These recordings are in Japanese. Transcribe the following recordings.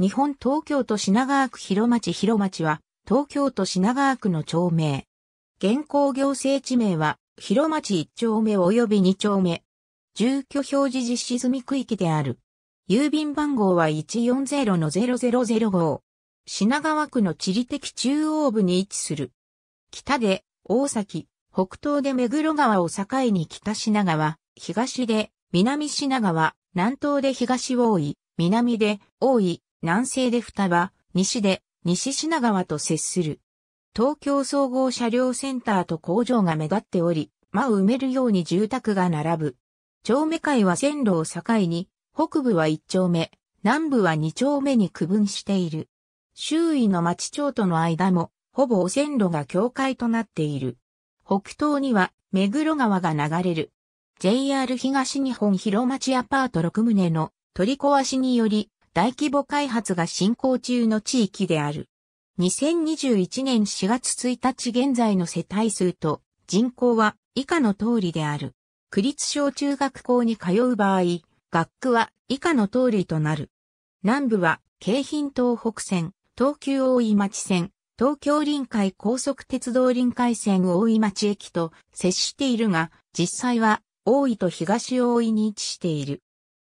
日本東京都品川区広町広町は、東京都品川区の町名。現行行政地名は、広町1丁目及び2丁目。住居表示実施済み区域である。郵便番号は140-0005。品川区の地理的中央部に位置する。北で大崎、北東で目黒川を境に北品川、東で南品川、南東で東大井、南で大井、南西で双葉、西で西品川と接する。東京総合車両センターと工場が目立っており、間を埋めるように住宅が並ぶ。町目会は線路を境に、北部は一丁目、南部は二丁目に区分している。周囲の町町との間も、ほぼ線路が境界となっている。北東には、目黒川が流れる。JR 東日本広町アパート6棟の取り壊しにより、大規模開発が進行中の地域である。2021年4月1日現在の世帯数と人口は以下の通りである。区立小中学校に通う場合、学区は以下の通りとなる。南部は京浜東北線、東急大井町線、東京臨海高速鉄道臨海線大井町駅と接しているが、実際は大井と東大井に位置している。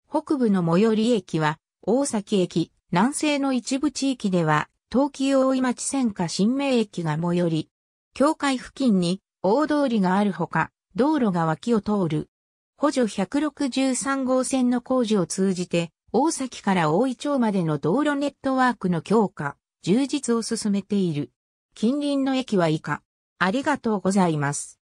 北部の最寄り駅は大崎駅、南西の一部地域では、東急大井町線か新名駅が最寄り、境界付近に大通りがあるほか、道路が脇を通る。補助163号線の工事を通じて、大崎から大井町までの道路ネットワークの強化、充実を進めている。近隣の駅は以下。ありがとうございます。